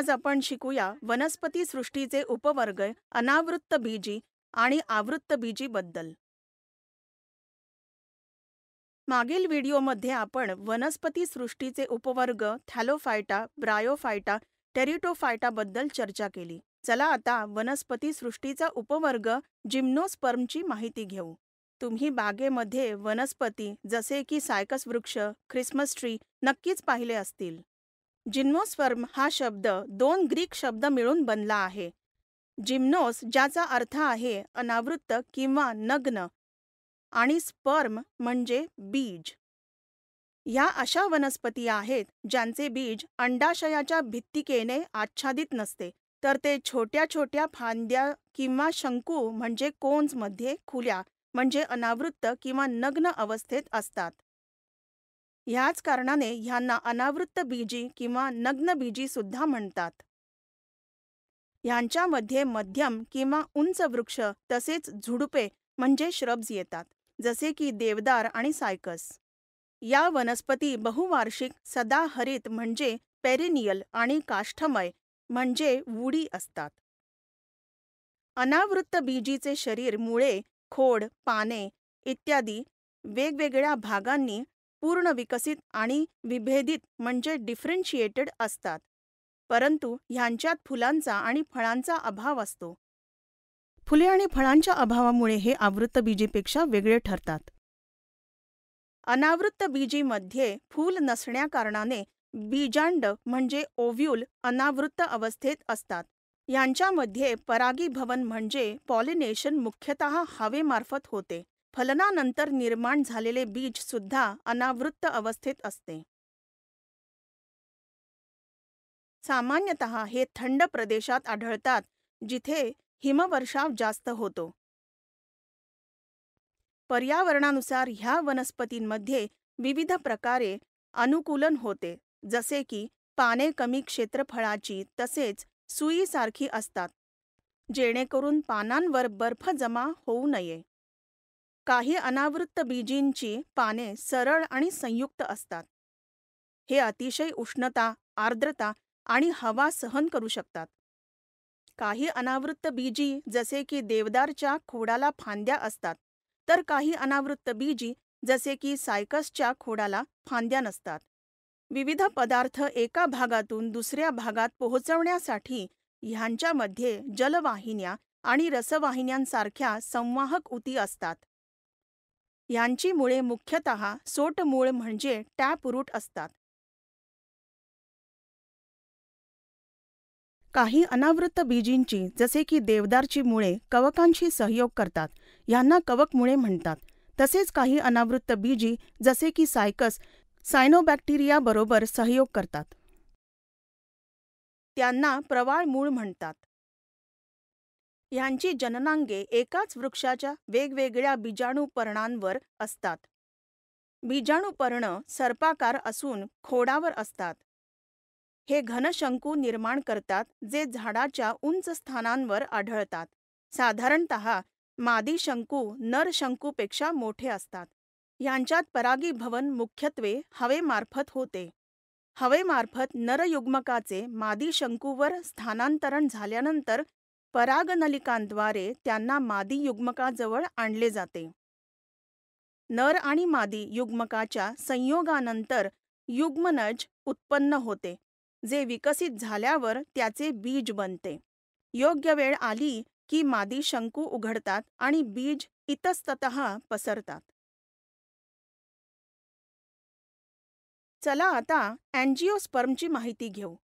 आज आपण शिकूया वनस्पती सृष्टीचे उपवर्ग अनावृत्त बीजी आणि आवृत्त बीजी बद्दल मागील व्हिडिओमध्ये आपण वनस्पती सृष्टीचे उपवर्ग थॅलोफायटा ब्रायोफायटा टेरिटोफायटाबद्दल चर्चा केली चला आता वनस्पती सृष्टीचा उपवर्ग जिम्नोस्पर्मची माहिती घेऊ तुम्ही बागेमध्ये वनस्पती जसे की सायकस वृक्ष ख्रिसमस ट्री नक्कीच पाहिले असतील जिम्नोस्पर्म हा शब्द दोन ग्रीक शब्द मिळून बनला आहे जिम्नोस ज्याचा अर्थ आहे अनावृत्त किंवा नग्न आणि स्पर्म म्हणजे बीज ह्या अशा वनस्पती आहेत ज्यांचे बीज अंडाशयाच्या भित्तिकेने आच्छादित नसते तर ते छोट्या छोट्या फांद्या किंवा शंकू म्हणजे कोन्समध्ये खुल्या म्हणजे अनावृत्त किंवा नग्न अवस्थेत असतात ह्याच कारणाने ह्यांना अनावृत्त बीजी किंवा नग्न बीजी सुद्धा म्हणतात ह्यांच्यामध्ये मध्यम किंवा उंच वृक्ष तसेच झुडुपे म्हणजे श्रब्ज येतात जसे की देवदार आणि सायकस या वनस्पती बहुवार्षिक सदाहरित म्हणजे पेरिनियल आणि काष्ठमय म्हणजे वुडी असतात अनावृत्त बीजीचे शरीर मुळे खोड पाने इत्यादी वेगवेगळ्या भागांनी पूर्ण विकसित आणि विभेदित म्हणजे डिफरेंशिएटेड असतात परंतु ह्यांच्यात फुलांचा आणि फळांचा अभाव असतो फुले आणि फळांच्या अभावामुळे हे आवृत्त बीजेपेक्षा वेगळे ठरतात अनावृत्त बीजीमध्ये फूल नसण्याकारणाने बीजांड म्हणजे ओव्ह्यूल अनावृत्त अवस्थेत असतात यांच्यामध्ये परागीभवन म्हणजे पॉलिनेशन मुख्यतः हवेमार्फत होते फलनानंतर निर्माण झालेले बीज सुद्धा अनावृत्त अवस्थेत असते सामान्यत हे थंड प्रदेशात आढळतात जिथे हिमवर्षाव जास्त होतो पर्यावरणानुसार ह्या वनस्पतींमध्ये विविध प्रकारे अनुकूलन होते जसे की पाने कमी क्षेत्रफळाची तसेच सुईसारखी असतात जेणेकरून पानांवर बर्फ जमा होऊ नये काही अनावृत्त बीजींची पाने सरळ आणि संयुक्त असतात हे अतिशय उष्णता आर्द्रता आणि हवा सहन करू शकतात काही अनावृत्त बीजी जसे की देवदारच्या खोडाला फांद्या असतात तर काही अनावृत्त बीजी जसे की सायकसच्या खोडाला फांद्या नसतात विविध पदार्थ एका भागातून दुसऱ्या भागात पोहोचवण्यासाठी ह्यांच्यामध्ये जलवाहिन्या आणि रसवाहिन्यांसारख्या संवाहक उती असतात यांची मुळे मुख्यतः सोटमूळ म्हणजे टॅप रूट असतात. काही अनावृत्त बीजींची जसे की देवदारची मुळे कवकांशी सहयोग करतात ह्यांना कवक मुळे म्हणतात. तसेच काही अनावृत्त बीजी जसे की सायकस सायनोबॅक्टेरियाबरोबर सहयोग करतात. त्यांना प्रवाळ मूळ म्हणतात. ह्यांची जननांगे एकाच वृक्षाच्या वेगवेगळ्या बीजाणू पर्णांवर असतात बीजाणू पर्ण सर्पाकार असून खोडावर असतात हे घनशंकू निर्माण करतात जे झाडाच्या उंच स्थानांवर आढळतात साधारणत मादी शंकू नर शंकूपेक्षा मोठे असतात यांच्यात परागीभवन मुख्यत्वे हवेमार्फत होते हवेमार्फत नरयुग्मकाचे मादी शंकूवर स्थानांतरण झाल्यानंतर परागनलिकांद्वारे त्यांना मादी युग्मकाजवळ आणले जाते नर आणि मादी युग्मकाच्या संयोगानंतर युग्मनज उत्पन्न होते जे विकसित झाल्यावर त्याचे बीज बनते योग्य वेळ आली की मादी शंकू उघडतात आणि बीज इतस्तत पसरतात चला आता अँजिओस्पर्मची माहिती घेऊ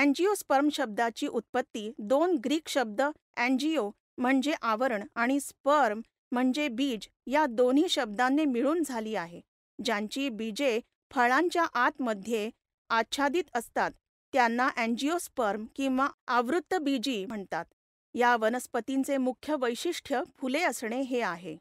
अँजिओस्पर्म शब्दाची उत्पत्ती दोन ग्रीक शब्द अँजिओ म्हणजे आवरण आणि स्पर्म म्हणजे बीज या दोन्ही शब्दांनी मिळून झाली आहे ज्यांची बीजे फळांच्या आतमध्ये आच्छादित असतात त्यांना अँजिओस्पर्म किंवा आवृत्त बीजी म्हणतात या वनस्पतींचे मुख्य वैशिष्ट्य फुले असणे हे आहे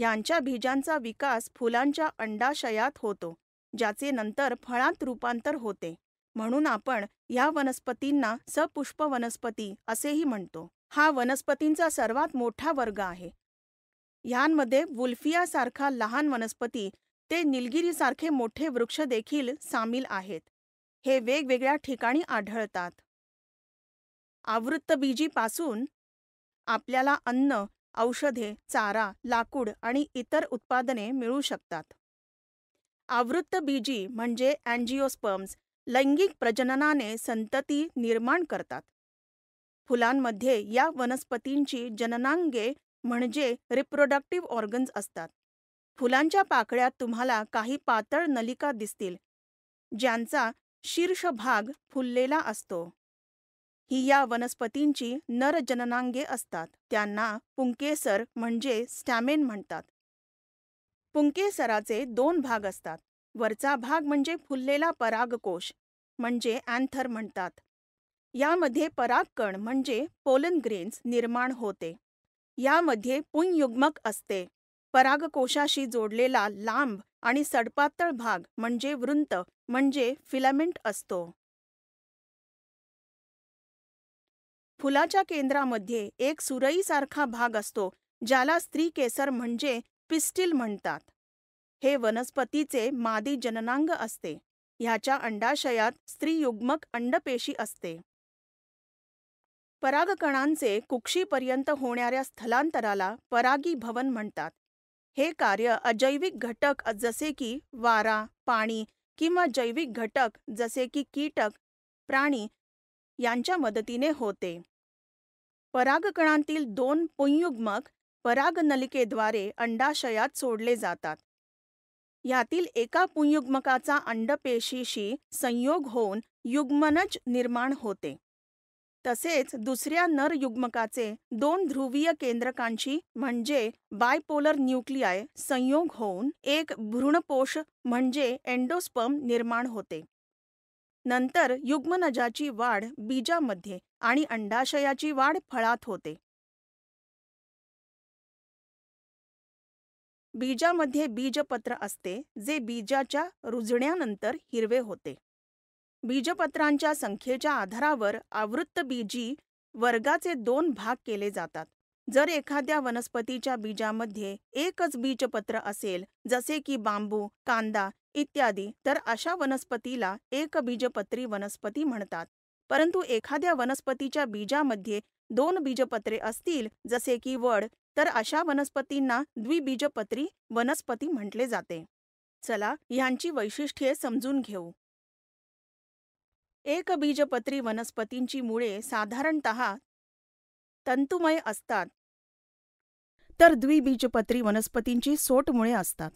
यांच्या बीजांचा विकास फुलांच्या अंडाशयात होतो ज्याचे नंतर फळांत रूपांतर होते म्हणून आपण या वनस्पतींना सपुष्प वनस्पती असेही म्हणतो हा वनस्पतींचा सर्वात मोठा वर्ग आहे ह्यांमध्ये वुल्फियासारखा लहान वनस्पती ते निलगिरीसारखे मोठे वृक्ष देखील सामील आहेत हे वेगवेगळ्या ठिकाणी आढळतात आवृत्तबीजीपासून आपल्याला अन्न औषधे चारा लाकूड आणि इतर उत्पादने मिळू शकतात आवृत्तबीजी म्हणजे अँजिओस्पर्म्स लैंगिक प्रजननाने संतती निर्माण करतात फुलांमध्ये या वनस्पतींची जननांगे म्हणजे रिप्रोडक्टिव्ह ऑर्गन्स असतात फुलांच्या पाकळ्यात तुम्हाला काही पातळ नलिका दिसतील ज्यांचा शीर्ष भाग फुललेला असतो ही या वनस्पतींची नर जननांगे असतात त्यांना पुंकेसर म्हणजे स्टॅमेन म्हणतात पुंकेसराचे दोन भाग असतात वरचा भाग म्हणजे फुललेला परागकोश म्हणजे अँथर म्हणतात यामध्ये परागकण म्हणजे पोलन ग्रेन्स निर्माण होते यामध्ये पुंयुग्मक असते परागकोशाशी जोडलेला लांब आणि सडपातळ भाग म्हणजे वृंत म्हणजे फिलामेंट असतो फुलाच्या केंद्रामध्ये एक सुरईसारखा भाग असतो ज्याला स्त्री केसर म्हणजे पिस्टिल म्हणतात हे वनस्पतीचे मादी जननांग असते ह्याच्या अंडाशयात स्त्रीयुग्मक अंडपेशी असते परागकणांचे कुक्षीपर्यंत होणाऱ्या स्थलांतराला परागीभवन म्हणतात हे कार्य अजैविक घटक जसे की वारा पाणी किंवा जैविक घटक जसे की कीटक प्राणी यांच्या मदतीने होते परागकणांतील दोन पुंयुग्मक परागनलिकेद्वारे अंडाशयात सोडले जातात यातील एका पुंयुग्मकाचा अंडपेशीशी संयोग होऊन युग्मनज निर्माण होते तसेच दुसऱ्या नर युग्मकाचे दोन ध्रुवीय केंद्रकांशी म्हणजे बायपोलर न्यूक्लियाय संयोग होऊन एक भ्रूणपोष म्हणजे एन्डोस्पम निर्माण होते नंतर युग्मनजाची वाढ बीजामध्ये आणि अंडाशयाची वाढ फळात होते बीजामध्ये बीजपत्र असते जे बीजाच्या रुजण्यानंतर हिरवे होते बीजपत्रांच्या संख्येच्या आधारावर आवृत्त बीजी वर्गाचे दोन भाग केले जातात जर एखाद्या वनस्पतीच्या बीजामध्ये एकच बीजपत्र असेल जसे की बांबू कांदा इत्यादी तर अशा वनस्पतीला एक बीजपत्री वनस्पती म्हणतात परंतु एखाद्या वनस्पतीच्या बीजामध्ये दोन बीजपत्रे असतील जसे की वड तर अशा वनस्पतींना द्विबीजपत्री वनस्पती म्हटले जाते चला ह्यांची वैशिष्ट्ये समजून घेऊ एकबीजपत्री वनस्पतींची मुळे साधारणत तंतुमय असतात तर द्विबीजपत्री वनस्पतींची सोट मुळे असतात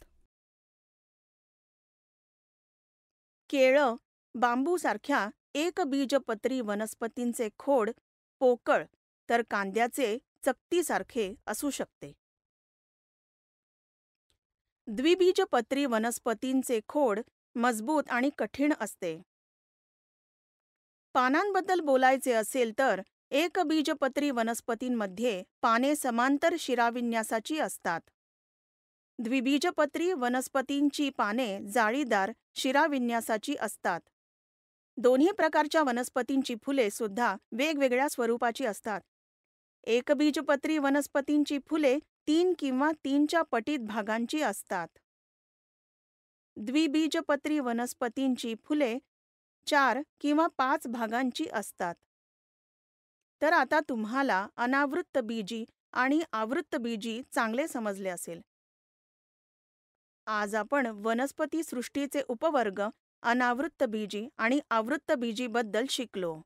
केळं बांबूसारख्या एकबीजपत्री वनस्पतींचे खोड पोकळ तर कांद्याचे चकतीसारखे असू शकते द्विबीजपत्री वनस्पतींचे खोड मजबूत आणि कठीण असते पानांबद्दल बोलायचे असेल तर एकबीजपत्री वनस्पतींमध्ये पाने समांतर शिराविन्यासाची असतात द्विबीजपत्री वनस्पतींची पाने जाळीदार शिराविन्यासाची असतात दोन्ही प्रकारच्या वनस्पतींची फुले सुद्धा वेगवेगळ्या स्वरूपाची असतात एकबीजपत्री वनस्पतींची फुले तीन किंवा तीनच्या पटीत भागांची असतात द्विबीजपत्री वनस्पतींची फुले चार किंवा पाच भागांची असतात तर आता तुम्हाला अनावृत्त बीजी आणि आवृत्त बीजी चांगले समजले असेल आज आपण वनस्पती सृष्टीचे उपवर्ग अनावृत्त बीजी आणि आवृत्त बीजीबद्दल शिकलो